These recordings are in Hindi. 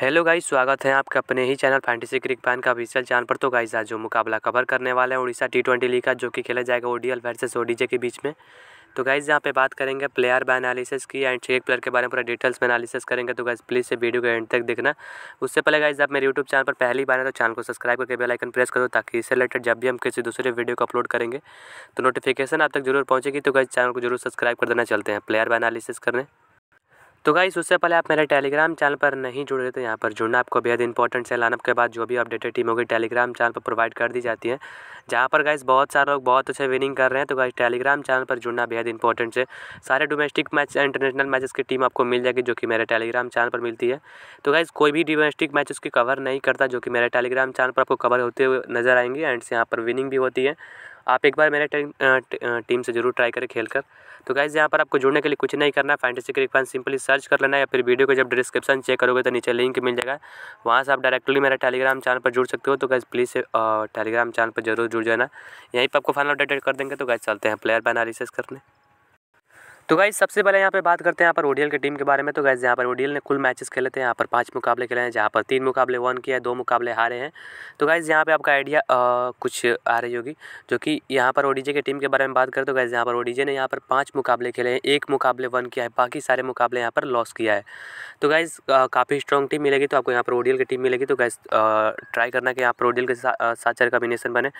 हेलो गाइस स्वागत है आपके अपने ही चैनल फैंटेसी क्रिक फैन का ऑफिशियल चैनल पर तो गाइस आज जो मुकाबला कवर करने वाले हैं उड़ीसा टी ट्वेंटी लीग का जो कि खेला जाएगा ओडीएल वर्सेस ओडीजे के बीच में तो गाइज यहाँ पे बात करेंगे प्लेयर बाय एनालिसिस की एंड एक प्लेयर के बारे में पूरा डिटेल्स में एनालिसिस करेंगे तो गाइज प्लीज़ से वीडियो को एंड तक देखना उससे पहले गाइज आप मेरे यूट्यूब चैनल पर पहली बार है तो चैनल को सब्सक्राइब करके बेल आइकन प्रेस करो ताकि इससे रिलेटेड जब भी हम किसी दूसरे वीडियो को अपलोड करेंगे तो नोटिफिकेशन आप तक जरूर पहुँचेगी तो गाइज चैनल को जरूर सब्सक्राइब कर देना चलते हैं प्लेयर बाय एनालिसिस करने तो गाइस उससे पहले आप मेरे टेलीग्राम चैनल पर नहीं जुड़ रहे तो यहाँ पर जुड़ना आपको बेहद इंपॉर्टेंट से लानअप के बाद जो भी अपडेटेड टीम होगी टेलीग्राम चैनल पर प्रोवाइड कर दी जाती है जहाँ पर गाइस बहुत सारे लोग बहुत अच्छे विनिंग कर रहे हैं तो गाइस टेलीग्राम चैनल पर जुड़ना बेहद इंपॉर्टेंट है सारे डोमेस्टिक मैच इंटरनेशनल मैचेस की टीम आपको मिल जाएगी जो कि मेरे टेलीग्राम चैनल पर मिलती है तो गाइज़ कोई भी डोमेस्टिक मैच उसकी कवर नहीं करता जो कि मेरे टेलीग्राम चैनल पर आपको कवर होते हुए नजर आएंगे एंड यहाँ पर विनिंग भी होती है आप एक बार मेरे टीम से जरूर ट्राई करें खेल कर तो गाइज़ यहाँ पर आपको जुड़ने के लिए कुछ नहीं करना है fantasy cric fan simply search कर लेना है या फिर वीडियो को जब डिस्क्रिप्शन चेक करोगे तो नीचे लिंक मिल जाएगा वहाँ से आप डायरेक्टली मेरा टेलीग्राम चैनल पर जुड़ सकते हो तो गाइज़ प्लीज़ टेलीग्राम चैनल पर जरूर जुड़ जाना यहीं पर आपको फाइनल अपडेट कर देंगे तो गाइज चलते हैं प्लेयर बैनर रिसर्च करने तो गाइज सबसे पहले यहाँ पे बात करते हैं यहाँ पर ओडियल की टीम के बारे में तो गाइज यहाँ पर ओडियल ने कुल मैचेस खेले थे यहाँ पर पांच मुकाबले खेले हैं जहाँ पर तीन मुकाबले वन किया है दो मुकाबले हारे हैं तो गाइज यहाँ पे आपका आइडिया कुछ आ रही होगी जो कि यहाँ पर ओडीजे की टीम के बारे में बात करें तो गाइज यहाँ पर ओडीजे ने यहाँ पर पाँच मुकाबले खेले हैं एक मुकाबले वन किया है बाकी सारे मुकाबले यहाँ पर लॉस किया है तो गाइज काफ़ी स्ट्रॉन्ग टीम मिलेगी तो आपको यहाँ पर ओडियल की टीम मिलेगी तो गाइज ट्राई करना कि यहाँ पर ओडियल के साथ चार कॉम्बिनेशन बने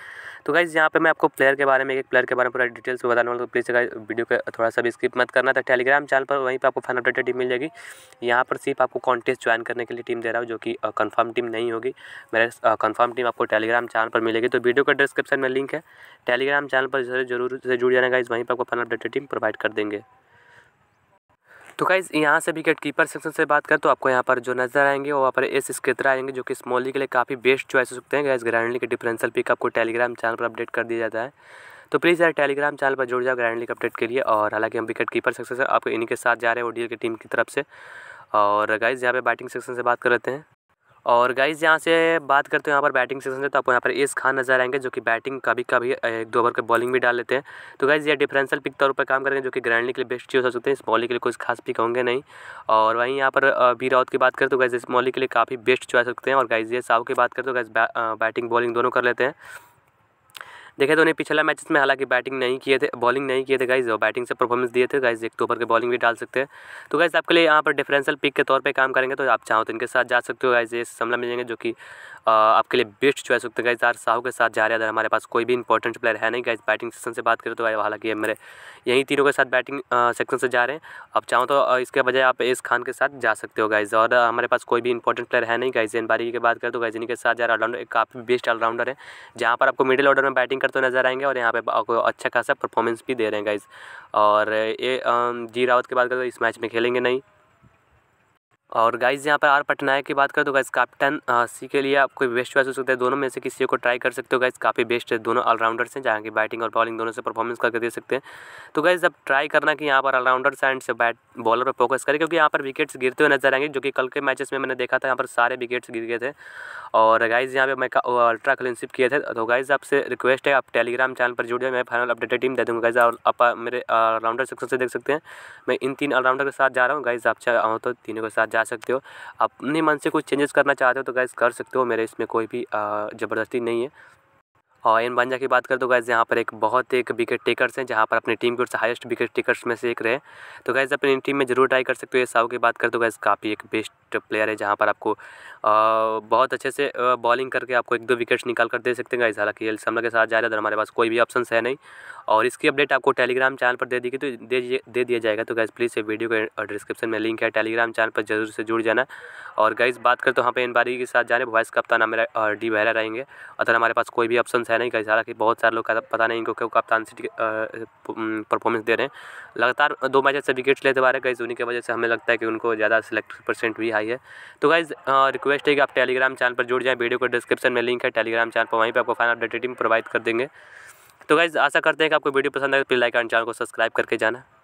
तो गाइज यहाँ पर मैं आपको प्लेयर के बारे में एक प्लेयर के बारे में पूरा डिटेल्स बताने वाला हूँ प्लीज़ वीडियो का थोड़ा सा भी स्किप मत करना था टेलीग्राम चैनल पर वहीं पर आपको फाइनल अपडेटेड टीम मिल जाएगी यहाँ पर सिर्फ आपको कॉन्टेस्ट ज्वाइन करने के लिए टीम दे रहा हूँ जो कि कन्फर्म टीम नहीं होगी मेरे कन्फर्म टीम आपको टेलीग्राम चैनल पर मिलेगी तो वीडियो का डिस्क्रिप्शन में लिंक है टेलीग्राम चैनल पर जरूर से जुड़ का इस वहीं पर आपको फाइनल अपडेटेड टीम प्रोवाइड कर देंगे तो गाइज यहाँ से विकेट कीपर सेक्शन से बात करें तो आपको यहाँ पर जो नजर आएंगे वो वहाँ पर एस स्केतरा आएंगे जो कि स्मॉली के लिए काफ़ी बेस्ट चॉइस हो सकते हैं गाइज ग्रैंडली के डिफरेंशियल पिक आपको टेलीग्राम चैनल पर अपडेट कर दिया जाता है तो प्लीज़ यार टेलीग्राम चैनल पर जुड़ जाओ ग्रैंड लीग अपडेट के लिए और हालांकि हम विकेट कीपर सेक्शन से आपको इन्हीं के साथ जा रहे हैं ओडीएल की टीम की तरफ से और गाइज यहाँ पे बैटिंग सेक्शन से बात कर लेते हैं और गाइज यहाँ से बात करते हैं यहाँ पर बैटिंग सेक्शन से तो आपको यहाँ पर एस खान नजर आएंगे जो कि बैटिंग कभी कभी एक दो ओवर के बॉलिंग भी डाल लेते हैं तो गाइज ये डिफरेंशियल पिक तौर पर काम करेंगे जो कि ग्रैंडली के लिए बेस्ट चीज हो सकते हैं स्मॉली के लिए कुछ खास पिक होंगे नहीं और वहीं यहाँ पर वी राउत की बात करें तो गाइज स्मॉली के लिए काफ़ी बेस्ट चुआ सकते हैं और गाइज ये साहू की बात करें तो गाइज बैटिंग बॉलिंग दोनों कर लेते हैं देखे तो उन्हें पिछला मैच में हालांकि बैटिंग नहीं किए थे बॉलिंग नहीं किए थे गाइज और बैटिंग से परफॉर्मेंस दिए थे गाइज एक तो ओवर के बॉलिंग भी डाल सकते हैं तो गाइज आपके लिए यहाँ पर डिफरेंशियल पिक के तौर पर काम करेंगे तो आप चाहो तो इनके साथ जा सकते हो गाइज ये समला मिलेंगे जो कि आपके लिए बेस्ट चॉइस होते हैं गाइज आर साहू के साथ जा रहे हैं हमारे पास कोई भी इंपॉर्टेंट प्लेयर है नहीं गाइज बैटिंग सेक्शन से बात करें तो हालांकि मेरे यहीं तीनों के साथ बैटिंग सेक्शन से जा रहे हैं आप चाहो तो इसके बजाय आप एस खान के साथ जा सकते हो गाइज और हमारे पास कोई भी इंपॉर्टेंट प्लेयर है नहीं गाइज बारी की बात करें तो गाइज इनके साथ जा रहा ऑलराउंडर एक काफ़ी बेस्ट ऑलराउंडर है जहाँ पर आपको मिडिल ऑर्डर में बैटिंग बैटिंग करते तो नजर आएंगे और यहाँ पे अच्छा खासा परफॉर्मेंस भी दे रहे हैं गाइज और ये जी रावत की बात करें तो इस मैच में खेलेंगे नहीं और गाइज यहाँ पर आर पटनायक की बात करें तो गाइज कैप्टन सी के लिए आप कोई बेस्ट चॉइस हो सकता है दोनों में से किसी को ट्राई कर सकते हो गाइज काफ़ी बेस्ट है दोनों ऑलराउंडर्स हैं जहाँ की बैटिंग और बॉलिंग दोनों से परफॉर्मेंस करके दे सकते हैं तो गाइज अब ट्राई करना कि यहाँ पर ऑलराउंडर्स एंड से बैट बॉलर पर फोकस करें क्योंकि यहाँ पर विकेट्स गिरते हुए नजर आएंगे जो कि कल के मैचेस में मैंने देखा था यहाँ पर सारे विकेट्स गिर गए थे और गाइज यहाँ पर मैं अल्ट्रा क्लीनशिप किए थे तो गाइज आपसे रिक्वेस्ट है आप टेलीग्राम चैनल पर जुड़े मैं फाइनल अपडेटेड टीम दे दूँगा गाइज और आप मेरे ऑलराउंडर सेक्शन से देख सकते हैं मैं इन तीन ऑलराउंडर के साथ जा रहा हूँ गाइज आप चाहे तो तीनों के साथ जा जा सकते हो अपने मन से कुछ चेंजेस करना चाहते हो तो गैस कर सकते हो मेरे इसमें कोई भी ज़बरदस्ती नहीं है और एन बांजा की बात कर तो गैस यहाँ पर एक बहुत एक विकेट टेकर्स हैं जहाँ पर अपनी टीम के ओर हाईएस्ट विकेट टेकर्स में से एक रहे तो गैस अपनी टीम में जरूर ट्राई कर सकते हो ये साहू की बात कर तो गैस काफ़ी एक बेस्ट प्लेयर है जहाँ पर आपको आ, बहुत अच्छे से बॉलिंग करके आपको एक दो विकेट्स निकाल कर दे सकते हैं गैज़ हालांकि ये सामला के साथ जाए तो हमारे पास कोई भी ऑप्शन है नहीं और इसकी अपडेट आपको टेलीग्राम चैनल पर दे दी तो दे दे दिया जाएगा तो गैस प्लीज़ ये वीडियो के डिस्क्रिप्शन में लिंक है टेलीग्राम चैनल पर जरूर से जुड़ जाना और गैस बात कर तो हाँ पे बारी के साथ जाने वॉइस कप्तान हमारे डी बहरा रहेंगे अतः हमारे पास कोई भी ऑप्शन है नहीं गैस हालांकि बहुत सारे लोग पता नहीं इनको क्यों कप्तान सिटी परफॉर्मेंस दे रहे हैं लगातार दो मैच से विकेट्स लेते हुए रहे गैस उन्हीं की वजह से हमें लगता है कि उनको ज़्यादा सिलेक्ट परसेंट भी हाई है तो गाइज़ रिक्वेस्ट है कि आप टेलीग्राम चैनल पर जुड़ जाएँ वीडियो को डिस्क्रिप्शन में लिंक है टेलीग्राम चैनल पर वहीं पर आपको फाइनल अपडेट टीम प्रोवाइड कर देंगे तो गाइज़ आशा करते हैं कि आपको वीडियो पसंद आए तो प्लीज़ लाइक एंड चैनल को सब्सक्राइब करके जाना